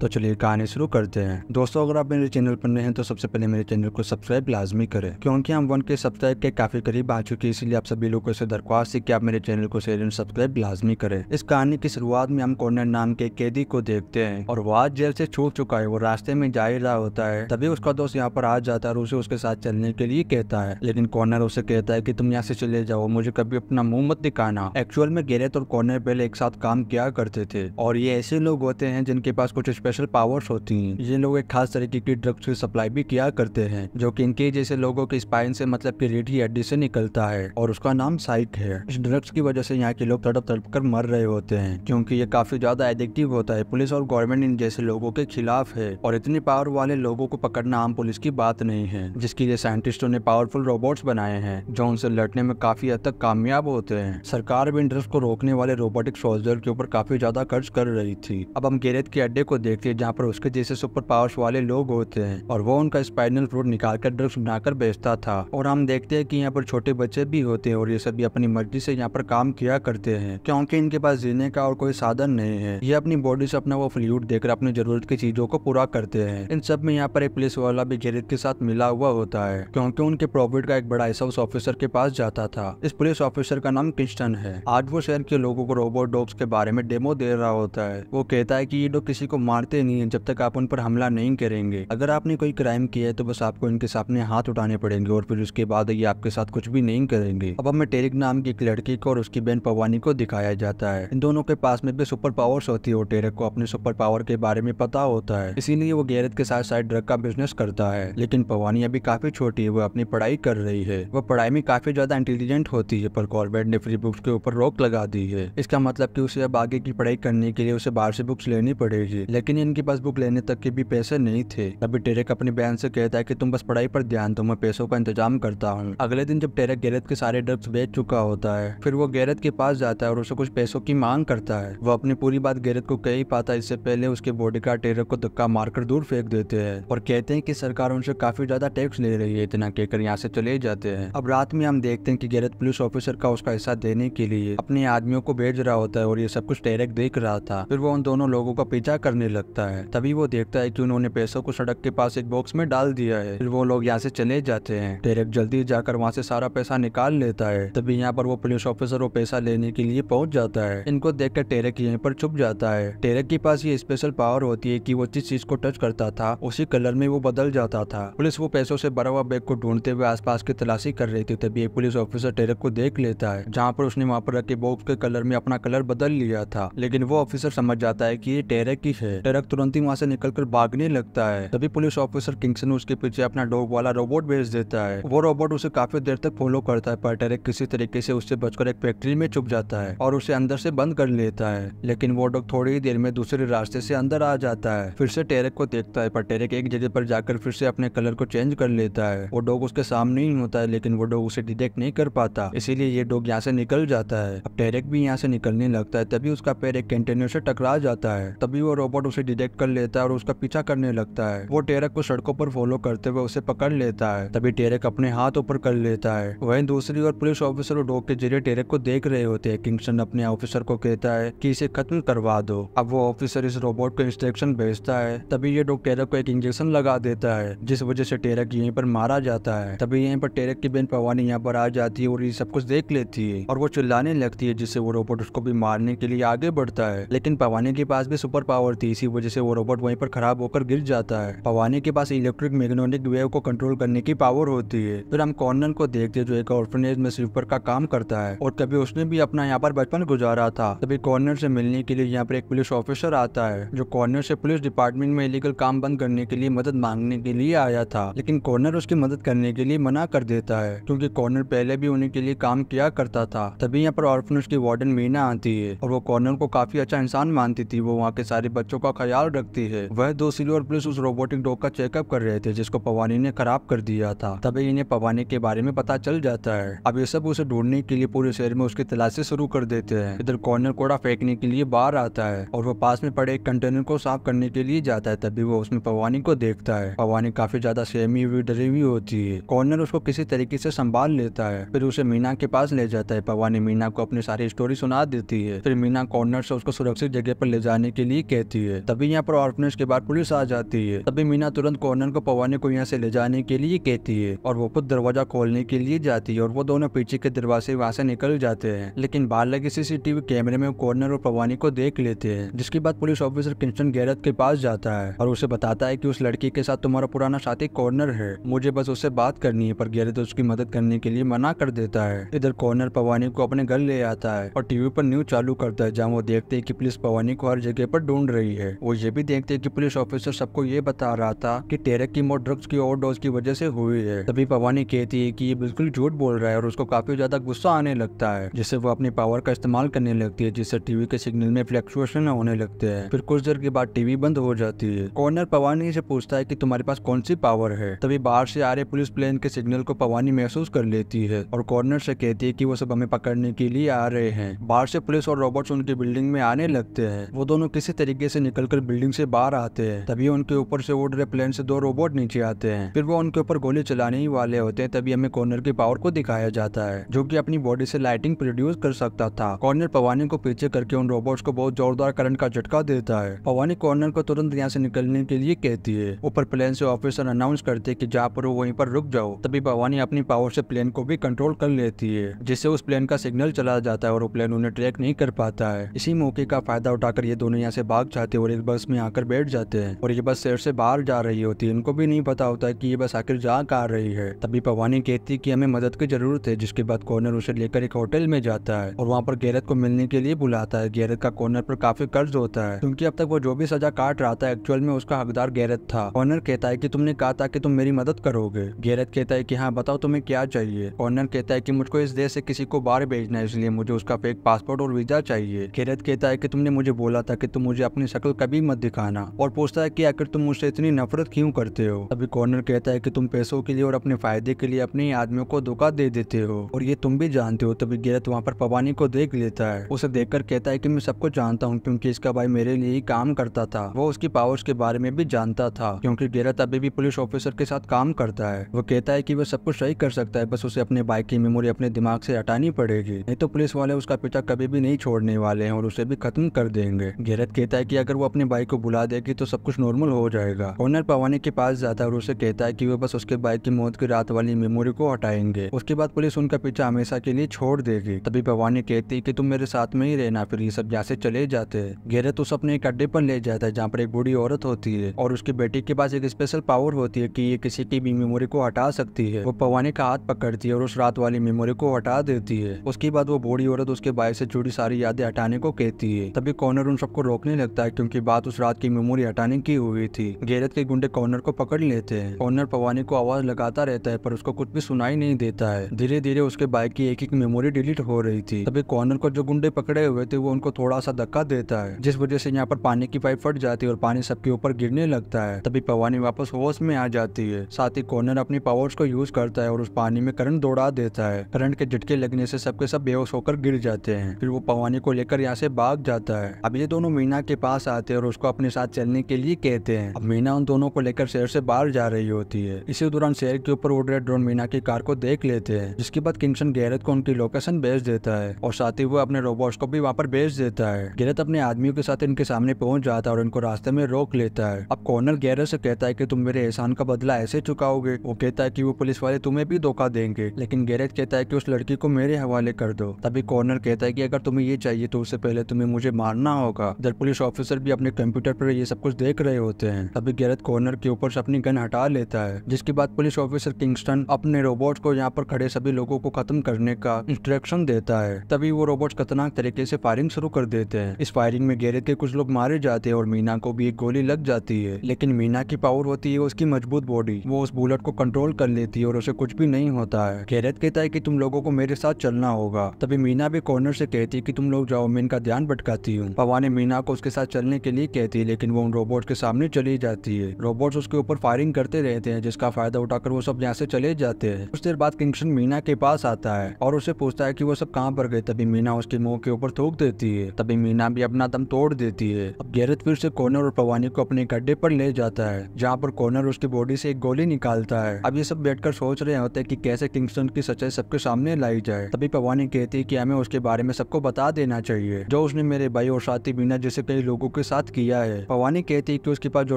तो चलिए कहानी शुरू करते हैं दोस्तों अगर आप मेरे चैनल पर नए हैं तो सबसे पहले मेरे चैनल को सब्सक्राइब लाजमी करें क्योंकि हम वन के सब्सक्राइब के काफी करीब आ चुके हैं इसलिए आप सभी लोगों से दरख्वास्त है कि आप मेरे चैनल को शेयर एंड सब्सक्राइब लाजमी करें इस कहानी की शुरुआत में हम कॉर्नर नाम के कैदी को देखते हैं और वो आज जेल से छूट चुका है वो रास्ते में जा ही रहा होता है तभी उसका दोस्त यहाँ पर आ जाता है और उसे उसके साथ चलने के लिए कहता है लेकिन कॉर्नर उसे कहता है की तुम यहाँ से चले जाओ मुझे कभी अपना मुंह मत दिखाना एक्चुअल में गैरेट और कॉर्नर पहले एक साथ काम किया करते थे और ये ऐसे लोग होते हैं जिनके पास कुछ स्पेशल पावर्स होती हैं ये लोग एक खास तरीके की ड्रग्स की सप्लाई भी किया करते हैं जो कि इनके जैसे लोगों के स्पाइन से मतलब की रेडी हड्डी से निकलता है और उसका नाम साइक है इस ड्रग्स की वजह से यहाँ के लोग तड़प तड़प कर मर रहे होते हैं क्योंकि ये काफी ज्यादा एडिक्टिव होता है पुलिस और गवर्नमेंट इन जैसे लोगों के खिलाफ है और इतनी पावर वाले लोगों को पकड़ना आम पुलिस की बात नहीं है जिसके लिए साइंटिस्टों ने पावरफुल रोबोट्स बनाए हैं जो उनसे लड़ने में काफी हद तक कामयाब होते हैं सरकार भी इन ड्रग्स को रोकने वाले रोबोटिक सोल्जर के ऊपर काफी ज्यादा खर्च कर रही थी अब हम गैरेज के अड्डे को देख देखती है जहाँ पर उसके जैसे सुपर पावर्स वाले लोग होते हैं और वो उनका स्पाइनल फ्रूट निकाल कर ड्रग्स बनाकर बेचता था और हम देखते हैं कि यहाँ पर छोटे बच्चे भी होते हैं और ये सभी अपनी मर्जी से यहाँ पर काम किया करते हैं क्योंकि इनके पास जीने का और कोई साधन नहीं है ये अपनी बॉडी से अपना वो फ्लूट देकर अपनी जरूरत की चीजों को पूरा करते हैं इन सब में यहाँ पर एक पुलिस वाला भी गैरित के साथ मिला हुआ होता है क्योंकि उनके प्रॉफिट का एक बड़ा हिस्सा उस ऑफिसर के पास जाता था इस पुलिस ऑफिसर का नाम किस्टन है आज वो शहर के लोगों को रोबोट डॉग्स के बारे में डेमो दे रहा होता है वो कहता है की ये डॉग किसी को मार मारते नहीं है जब तक आप उन पर हमला नहीं करेंगे अगर आपने कोई क्राइम किया है तो बस आपको इनके सामने हाथ उठाने पड़ेंगे और फिर उसके बाद ये आपके साथ कुछ भी नहीं करेंगे अब हमें टेरिक नाम की एक लड़की को और उसकी बहन पवानी को दिखाया जाता है इन दोनों के पास में भी सुपर पावर्स होती है और टेरिक को अपने सुपर पावर के बारे में पता होता है इसीलिए वो गैरत के साथ साइड ड्रग का बिजनेस करता है लेकिन पवानी अभी काफी छोटी है वो अपनी पढ़ाई कर रही है वो पढ़ाई में काफी ज्यादा इंटेलिजेंट होती है पर कॉर्बेट ने फ्री बुक्स के ऊपर रोक लगा दी है इसका मतलब की उसे अब आगे की पढ़ाई करने के लिए उसे बाहर से बुक्स लेनी पड़ेगी लेकिन लेकिन इनके पास बुक लेने तक के भी पैसे नहीं थे तभी टेरेक अपनी बहन से कहता है कि तुम बस पढ़ाई पर ध्यान दो मैं पैसों का इंतजाम करता हूँ अगले दिन जब टेरेक गैरत के सारे ड्रग्स बेच चुका होता है फिर वो गैरत के पास जाता है और उसे कुछ पैसों की मांग करता है वो अपनी पूरी बात गैरत को कह ही पाता है इससे पहले उसके बॉडी का टेरेक को धक्का मारकर दूर फेंक देते हैं और कहते हैं की सरकार उनसे काफी ज्यादा टैक्स ले रही है इतना कहकर यहाँ से चले जाते हैं अब रात में हम देखते हैं की गैरत पुलिस ऑफिसर का उसका हिस्सा देने के लिए अपने आदमियों को भेज रहा होता है और ये सब कुछ टेरेक देख रहा था फिर वो उन दोनों लोगों का पीछा करने लगता लगता है तभी वो देखता है कि उन्होंने पैसों को सड़क के पास एक बॉक्स में डाल दिया है फिर वो लोग यहाँ से चले जाते हैं डेरेक जल्दी जाकर वहाँ से सारा पैसा निकाल लेता है तभी यहाँ पर वो पुलिस ऑफिसर वो पैसा लेने के लिए पहुँच जाता है इनको देख कर टेरक यहीं पर छुप जाता है टेरक के पास ये स्पेशल पावर होती है की वो जिस चीज को टच करता था उसी कलर में वो बदल जाता था पुलिस वो पैसों से भरा हुआ बैग को ढूंढते हुए आसपास की तलाशी कर रही थी तभी एक पुलिस ऑफिसर टेरक को देख लेता है जहाँ पर उसने वहाँ पर रखे बॉक्स के कलर में अपना कलर बदल लिया था लेकिन वो ऑफिसर समझ जाता है की ये टेरक ही है टेरक तुरंत ही वहाँ से निकलकर भागने लगता है तभी पुलिस ऑफिसर किंगसन उसके पीछे अपना डॉग वाला रोबोट भेज देता है वो रोबोट उसे काफी देर तक फॉलो करता है पर टेरक किसी तरीके से उससे बचकर एक फैक्ट्री में छुप जाता है और उसे अंदर से बंद कर लेता है लेकिन वो डॉग थोड़ी ही देर में दूसरे रास्ते से अंदर आ जाता है फिर से टेरक को देखता है पर टेरक एक जगह पर जाकर फिर से अपने कलर को चेंज कर लेता है वो डॉग उसके सामने ही होता है लेकिन वो डॉग उसे डिटेक्ट नहीं कर पाता इसीलिए ये डॉग यहाँ से निकल जाता है अब टेरक भी यहाँ से निकलने लगता है तभी उसका पैर एक कंटेनर से टकरा जाता है तभी वो रोबोट उसे डिटेक्ट कर लेता है और उसका पीछा करने लगता है वो टेरक को सड़कों पर फॉलो करते हुए उसे पकड़ लेता है तभी टेरक अपने हाथ ऊपर कर लेता है वहीं दूसरी ओर पुलिस ऑफिसर और डॉग के जरिए टेरक को देख रहे होते हैं किंगसन अपने ऑफिसर को कहता है कि इसे खत्म करवा दो अब वो ऑफिसर इस रोबोट को इंस्ट्रक्शन भेजता है तभी ये डॉग टेरक को एक इंजेक्शन लगा देता है जिस वजह से टेरक यहीं पर मारा जाता है तभी यहीं पर टेरक की बहन पवानी यहाँ पर आ जाती है और ये सब कुछ देख लेती है और वो चिल्लाने लगती है जिससे वो रोबोट उसको भी मारने के लिए आगे बढ़ता है लेकिन पवानी के पास भी सुपर पावर थी इसी जिसकी वजह से वो रोबोट वहीं पर खराब होकर गिर जाता है पवानी के पास इलेक्ट्रिक मैग्नेटिक वेव को कंट्रोल करने की पावर होती है फिर हम कॉर्नन को देखते जो एक ऑर्फनेज में स्वीपर का काम करता है और कभी उसने भी अपना यहाँ पर बचपन गुजारा था तभी कॉर्नर से मिलने के लिए यहाँ पर एक पुलिस ऑफिसर आता है जो कॉर्नर से पुलिस डिपार्टमेंट में इलीगल काम बंद करने के लिए मदद मांगने के लिए आया था लेकिन कॉर्नर उसकी मदद करने के लिए मना कर देता है क्योंकि कॉर्नर पहले भी उन्हीं के लिए काम किया करता था तभी यहाँ पर ऑर्फनेज की वार्डन मीना आती है और वो कॉर्नर को काफी अच्छा इंसान मानती थी वो वहाँ के सारे बच्चों का ख्याल रखती है वह दो सिल्वर पुलिस उस रोबोटिक डॉग का चेकअप कर रहे थे जिसको पवानी ने खराब कर दिया था तभी इन्हें पवानी के बारे में पता चल जाता है अब ये सब उसे ढूंढने के लिए पूरे शहर में उसकी तलाशी शुरू कर देते हैं इधर कॉर्नर कोड़ा फेंकने के लिए बाहर आता है और वो पास में पड़े एक कंटेनर को साफ करने के लिए जाता है तभी वो उसमें पवानी को देखता है पवानी काफी ज्यादा सहमी हुई डरी हुई होती है कॉर्नर उसको किसी तरीके से संभाल लेता है फिर उसे मीना के पास ले जाता है पवानी मीना को अपनी सारी स्टोरी सुना देती है फिर मीना कॉर्नर से उसको सुरक्षित जगह पर ले जाने के लिए कहती है तभी यहाँ पर ऑर्फनेज के बाद पुलिस आ जाती है तभी मीना तुरंत कॉर्नर को पवानी को यहाँ से ले जाने के लिए कहती है और वो खुद दरवाजा खोलने के लिए जाती है और वो दोनों पीछे के दरवाजे वहाँ से निकल जाते हैं लेकिन बाहर लगे सीसीटीवी कैमरे में कॉर्नर और पवानी को देख लेते हैं जिसके बाद पुलिस ऑफिसर किंचन गैरत के पास जाता है और उसे बताता है की उस लड़की के साथ तुम्हारा पुराना साथी कॉर्नर है मुझे बस उससे बात करनी है पर गैरत उसकी मदद करने के लिए मना कर देता है इधर कॉर्नर पवानी को अपने घर ले आता है और टीवी पर न्यूज चालू करता है जहाँ वो देखते है की पुलिस पवानी को हर जगह पर ढूंढ रही है वो ये भी देखते है की पुलिस ऑफिसर सबको ये बता रहा था की टेरक की मौत ड्रग्स की ओवर डोज की वजह से हुई है तभी पवानी कहती है की ये बिल्कुल झूठ बोल रहा है और उसको काफी ज्यादा गुस्सा आने लगता है जिससे वो अपनी पावर का इस्तेमाल करने लगती है जिससे टीवी के सिग्नल में फ्लैक्चुएशन होने लगते हैं फिर कुछ देर के बाद टीवी बंद हो जाती है कॉर्नर पवानी से पूछता है की तुम्हारे पास कौन सी पावर है तभी बाहर से आ रहे पुलिस प्लेन के सिग्नल को पवानी महसूस कर लेती है और कॉर्नर से कहती है की वो सब हमें पकड़ने के लिए आ रहे हैं बाहर से पुलिस और रोबोट उनकी बिल्डिंग में आने लगते हैं वो दोनों किसी तरीके से निकल निकलकर बिल्डिंग से बाहर आते हैं तभी उनके ऊपर से उड़ रहे प्लेन से दो रोबोट नीचे आते हैं फिर वो उनके ऊपर गोली चलाने ही वाले होते हैं तभी हमें कॉर्नर के पावर को दिखाया जाता है जो की अपनी बॉडी से लाइटिंग प्रोड्यूस कर सकता था कॉर्नर पवानी को पीछे करके उन रोबोट को बहुत जोरदार करंट का झटका देता है पवानी कॉर्नर को तुरंत यहाँ से निकलने के लिए कहती है ऊपर प्लेन से ऑफिसर अनाउंस करते की जहाँ पर वहीं पर रुक जाओ तभी पवानी अपनी पावर से प्लेन को भी कंट्रोल कर लेती है जिससे उस प्लेन का सिग्नल चला जाता है और वो प्लेन उन्हें ट्रैक नहीं कर पाता है इसी मौके का फायदा उठाकर ये दोनों यहाँ से भाग जाते और इस बस में आकर बैठ जाते हैं और ये बस शहर से बाहर जा रही होती है इनको भी नहीं पता होता कि ये बस आखिर जा कहा रही है तभी पवानी कहती है कि हमें मदद की जरूरत है जिसके बाद कॉर्नर उसे लेकर एक होटल में जाता है और वहाँ पर गैरत को मिलने के लिए बुलाता है गैरत का कॉर्नर पर काफी कर्ज होता है क्यूँकी अब तक वो जो भी सजा काट रहा था एक्चुअल में उसका हकदार गैरत था कॉर्नर कहता है की तुमने कहा था की तुम मेरी मदद करोगे गैरत कहता है की हाँ बताओ तुम्हें क्या चाहिए कॉर्नर कहता है की मुझको इस देश से किसी को बाहर भेजना है इसलिए मुझे उसका फेक पासपोर्ट और वीजा चाहिए गैरत कहता है की तुमने मुझे बोला था की तुम मुझे अपनी शक्ल कभी मत दिखाना और पूछता है कि आखिर तुम मुझसे इतनी नफरत क्यों करते हो अभी कॉर्नर कहता है कि तुम पैसों के लिए और अपने फायदे के लिए अपने आदमियों को धोखा दे देते हो और ये तुम भी जानते हो तभी गैरत वहाँ पर पवानी को देख लेता है उसे देख कहता है की मैं सबको जानता हूँ क्यूँकी इसका भाई मेरे लिए ही काम करता था वो उसकी पावर्स के बारे में भी जानता था क्यूँकी गिरत अभी भी पुलिस ऑफिसर के साथ काम करता है वो कहता है की वो सब कुछ सही कर सकता है बस उसे अपने बाइक की मेमोरी अपने दिमाग से हटानी पड़ेगी नहीं तो पुलिस वाले उसका पिता कभी भी नहीं छोड़ने वाले हैं और उसे भी खत्म कर देंगे गैरत कहता है कि अगर वो अपने बाइक को बुला देगी तो सब कुछ नॉर्मल हो जाएगा ओनर पवानी के पास जाता है और उसे कहता है कि वो बस उसके बाइक की मौत की रात वाली मेमोरी को हटाएंगे उसके बाद पुलिस उनका पीछा हमेशा के लिए छोड़ देगी तभी पवानी कहती की तुम मेरे साथ में ही रहना फिर ये सब यहाँ चले जाते गैरत तो उस अपने एक अड्डे पर ले जाता है जहाँ पर एक बूढ़ी औरत होती है और उसके बेटी के पास एक स्पेशल पावर होती है कि ये किसी की भी मेमोरी को हटा सकती है वो पवानी का हाथ पकड़ती है और उस रात वाली मेमोरी को हटा देती है उसके बाद वो बूढ़ी औरत उसके बाइक से जुड़ी सारी यादें हटाने को कहती है तभी कॉर्नर उन सबको रोकने लगता है क्योंकि की बात उस रात की मेमोरी हटाने की हुई थी गैरत के गुंडे कॉर्नर को पकड़ लेते हैं कॉर्नर पवानी को आवाज लगाता रहता है पर उसको कुछ भी सुनाई नहीं देता है धीरे धीरे उसके बाइक की एक एक मेमोरी डिलीट हो रही थी तभी कॉर्नर को जो गुंडे पकड़े हुए थे वो उनको थोड़ा सा धक्का देता है जिस वजह से यहाँ पर पानी की पाइप फट जाती है और पानी सबके ऊपर गिरने लगता है तभी पवानी वापस होश में आ जाती है साथ ही कॉर्नर अपनी पावर्स को यूज करता है और उस पानी में करंट दौड़ा देता है करंट के झटके लगने से सबके सब बेहोश होकर गिर जाते हैं फिर वो पवानी को लेकर यहाँ से भाग जाता है अब ये दोनों मीना के पास आते आते हैं और उसको अपने साथ चलने के लिए कहते हैं अब मीना उन दोनों को लेकर शहर से बाहर जा रही होती है इसी दौरान शहर के ऊपर उड़ रहे ड्रोन मीना की कार को देख लेते हैं जिसके बाद किंगसन गैरत को उनकी लोकेशन भेज देता है और साथ ही वो अपने रोबोट को भी वहाँ पर भेज देता है गैरत अपने आदमियों के साथ इनके सामने पहुंच जाता है और इनको रास्ते में रोक लेता है अब कॉर्नर गैरत से कहता है की तुम मेरे एहसान का बदला ऐसे चुकाओगे वो कहता है की वो पुलिस वाले तुम्हें भी धोखा देंगे लेकिन गैरत कहता है की उस लड़की को मेरे हवाले कर दो तभी कॉर्नर कहता है की अगर तुम्हें ये चाहिए तो उससे पहले तुम्हें मुझे मारना होगा इधर पुलिस ऑफिसर भी अपने कंप्यूटर पर ये सब कुछ देख रहे होते हैं तभी गैरत कॉर्नर के ऊपर से अपनी गन हटा लेता है जिसके बाद पुलिस ऑफिसर किंगस्टन अपने रोबोट को यहाँ पर खड़े सभी लोगों को खत्म करने का इंस्ट्रक्शन देता है तभी वो रोबोट खतरनाक तरीके से फायरिंग शुरू कर देते हैं इस फायरिंग में गैरत के कुछ लोग मारे जाते हैं और मीना को भी एक गोली लग जाती है लेकिन मीना की पावर होती है उसकी मजबूत बॉडी वो उस बुलेट को कंट्रोल कर लेती है और उसे कुछ भी नहीं होता है गैरत कहता है की तुम लोगों को मेरे साथ चलना होगा तभी मीना भी कॉर्नर से कहती है की तुम लोग जाओ मैं इनका ध्यान भटकाती हूँ पवा ने मीना को उसके साथ चलने के लिए कहती है लेकिन वो उन रोबोट के सामने चली जाती है रोबोट्स उसके ऊपर फायरिंग करते रहते हैं जिसका फायदा उठाकर वो सब यहाँ से चले जाते हैं कुछ देर बाद किंगस्टन मीना के पास आता है और उसे पूछता है की वो सब कहाँ पर गए तभी मीना उसके मुंह के ऊपर थूक देती है तभी मीना भी अपना दम तोड़ देती है अब गैरत फिर से कॉर्नर और पवानी को अपने गड्ढे पर ले जाता है जहाँ पर कॉर्नर उसकी बॉडी से एक गोली निकालता है अब ये सब बैठकर सोच रहे होते हैं कि कैसे किंगस्टन की सच्चाई सबके सामने लाई जाए तभी पवानी कहती है कि हमें उसके बारे में सबको बता देना चाहिए जो उसने मेरे भाई और साथी बीना जैसे कई लोगों के साथ साथ किया है पवानी कहती है कि उसके पास जो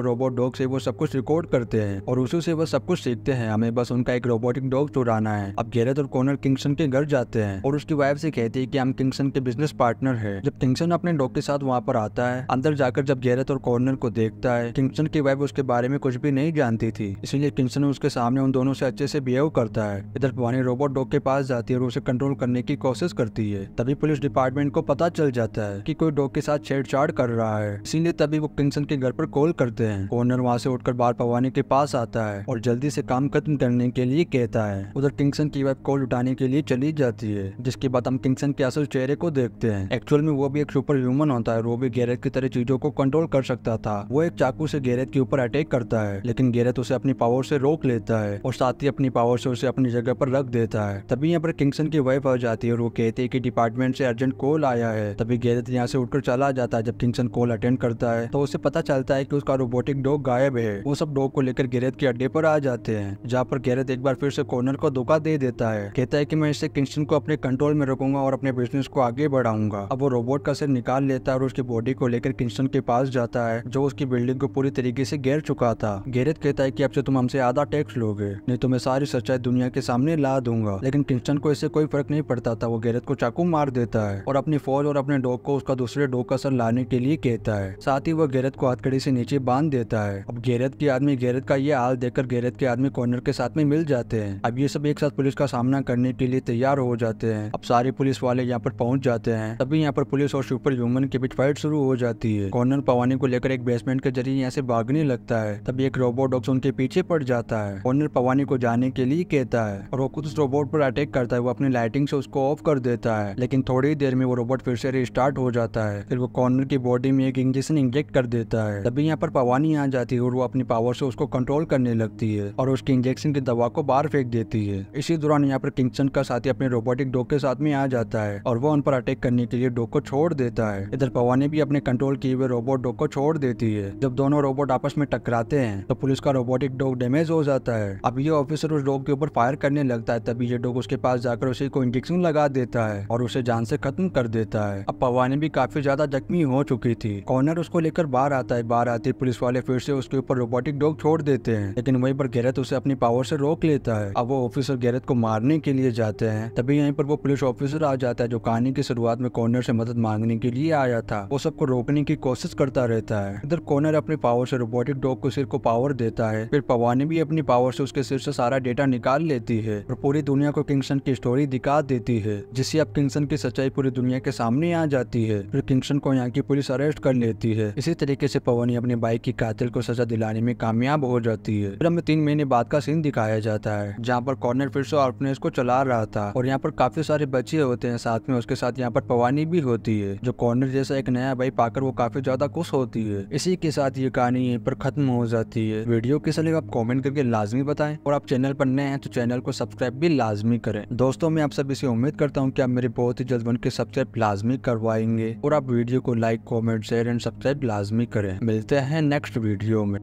रोबोट डॉग है वो सब कुछ रिकॉर्ड करते हैं और उसी से वो सब कुछ सीखते हैं हमें बस उनका एक रोबोटिक डॉग चुराना है अब गैरत और कॉर्नर किंगसन के घर जाते हैं और उसकी वाइफ से कहती है की हम किंगसन के बिजनेस पार्टनर है जब किंगसन अपने डॉग के साथ वहाँ पर आता है अंदर जाकर जब गैरत और कॉर्नर को देखता है किंगसन की वाइफ उसके बारे में कुछ भी नहीं जानती थी इसलिए किंगसन उसके सामने उन दोनों से अच्छे से बिहेव करता है इधर पवानी रोबोट डॉग के पास जाती है और उसे कंट्रोल करने की कोशिश करती है तभी पुलिस डिपार्टमेंट को पता चल जाता है कि कोई डॉग के साथ छेड़छाड़ कर रहा है इसीलिए तभी वो किंगसन के घर पर कॉल करते हैं कॉर्नर वहाँ से उठकर बार पवानी के पास आता है और जल्दी से काम खत्म करने के लिए कहता है उधर किंगसन की वाइफ कॉल उठाने के लिए चली जाती है जिसके बाद हम किंगसन के असल चेहरे को देखते हैं एक्चुअल में वो भी एक सुपर ह्यूमन होता है वो भी गैरेट की तरह चीजों को कंट्रोल कर सकता था वो एक चाकू से गैरेट के ऊपर अटैक करता है लेकिन गैरेट उसे अपनी पावर से रोक लेता है और साथ ही अपनी पावर से उसे अपनी जगह पर रख देता है तभी यहाँ पर किंगसन की वाइफ आ जाती है और वो कहती है की डिपार्टमेंट से अर्जेंट कॉल आया है तभी गैरेट यहाँ से उठकर चला जाता है जब किंगसन कॉल अटेंड करता है तो उसे पता चलता है कि उसका रोबोटिक डॉग गायब है वो सब डॉग को लेकर गैरेज के अड्डे पर आ जाते हैं जहाँ पर गैरेज एक बार फिर से कॉर्नर को धोखा दे देता है कहता है की मैं इसे किंगस्टन को अपने कंट्रोल में रखूंगा और अपने बिजनेस को आगे बढ़ाऊंगा अब वो रोबोट का सिर निकाल लेता है और उसकी बॉडी को लेकर किंगस्टन के पास जाता है जो उसकी बिल्डिंग को पूरी तरीके से घेर चुका था गैरेज कहता है की अब से तुम हमसे आधा टैक्स लोगे नहीं तो मैं सारी सच्चाई दुनिया के सामने ला दूंगा लेकिन किंगस्टन को इससे कोई फर्क नहीं पड़ता था वो गैरेज को चाकू मार देता है और अपनी फौज और अपने डॉग को उसका दूसरे डॉग का सर लाने के लिए कहता है है साथ ही वो गैरत को हथकड़ी से नीचे बांध देता है अब गैरत के आदमी गैरत का ये हाल देखकर गैरत के आदमी कॉर्नर के साथ में मिल जाते हैं अब ये सब एक साथ पुलिस का सामना करने के लिए तैयार हो जाते हैं अब सारे पुलिस वाले यहाँ पर पहुंच जाते हैं तभी यहाँ पर पुलिस और सुपर ह्यूमन के बीच फाइट शुरू हो जाती है कॉर्नर पवानी को लेकर एक बेसमेंट के जरिए यहाँ से भागने लगता है तभी एक रोबोट डॉक्स उनके पीछे पड़ जाता है कॉर्नर पवानी को जाने के लिए कहता है और वो खुद उस रोबोट पर अटैक करता है वो अपनी लाइटिंग से उसको ऑफ कर देता है लेकिन थोड़ी देर में वो रोबोट फिर से रिस्टार्ट हो जाता है फिर वो कॉर्नर की बॉडी में एक इंजेक्शन इंजेक्ट कर देता है तभी यहाँ पर पवानी आ जाती है और वो अपनी पावर से उसको कंट्रोल करने लगती है और उसके इंजेक्शन की दवा को बाहर फेंक देती है इसी दौरान यहाँ पर किंगसन का साथी अपने रोबोटिक डॉग के साथ में आ जाता है और वो उन पर अटैक करने के लिए डॉग को छोड़ देता है इधर पवानी भी अपने कंट्रोल किए हुए रोबोट डॉग को छोड़ देती है जब दोनों रोबोट आपस में टकराते हैं तो पुलिस का रोबोटिक डॉग डैमेज हो जाता है अब ये ऑफिसर उस डॉग के ऊपर फायर करने लगता है तभी ये डॉग उसके पास जाकर उसे को इंजेक्शन लगा देता है और उसे जान से खत्म कर देता है अब पवानी भी काफी ज्यादा जख्मी हो चुकी थी कौन ओनर उसको लेकर बाहर आता है बाहर आते पुलिस वाले फिर से उसके ऊपर रोबोटिक डॉग छोड़ देते हैं लेकिन वहीं पर गैरत उसे अपनी पावर से रोक लेता है अब वो ऑफिसर गैरत को मारने के लिए जाते हैं तभी यहीं पर वो पुलिस ऑफिसर आ जाता है जो कहानी की शुरुआत में कॉर्नर से मदद मांगने के लिए आया था वो सबको रोकने की कोशिश करता रहता है इधर कॉर्नर अपने पावर से रोबोटिक डॉग को सिर को पावर देता है फिर पवानी भी अपनी पावर से उसके सिर से सारा डेटा निकाल लेती है और पूरी दुनिया को किंगसन की स्टोरी दिखा देती है जिससे अब किंगसन की सच्चाई पूरी दुनिया के सामने आ जाती है फिर किंगसन को यहाँ की पुलिस अरेस्ट कर ले रहती है इसी तरीके से पवनी अपनी बाइक की कातिल को सजा दिलाने में कामयाब हो जाती है फिर हमें तीन महीने बाद का सीन दिखाया जाता है जहाँ पर कॉर्नर फिर से ऑर्फनेज को चला रहा था और यहाँ पर काफी सारे बच्चे होते हैं साथ में उसके साथ यहाँ पर पवानी भी होती है जो कॉर्नर जैसा एक नया बाइक पाकर वो काफी ज्यादा खुश होती है इसी के साथ ये कहानी यहीं पर खत्म हो जाती है वीडियो कैसा लगा आप कॉमेंट करके लाजमी बताएं और आप चैनल पर नए हैं तो चैनल को सब्सक्राइब भी लाजमी करें दोस्तों मैं आप सब इसे उम्मीद करता हूँ की आप मेरे बहुत ही जल्द बन के सब्सक्राइब लाजमी करवाएंगे और आप वीडियो को like comment share and subscribe लाजमी करें मिलते हैं नेक्स्ट वीडियो में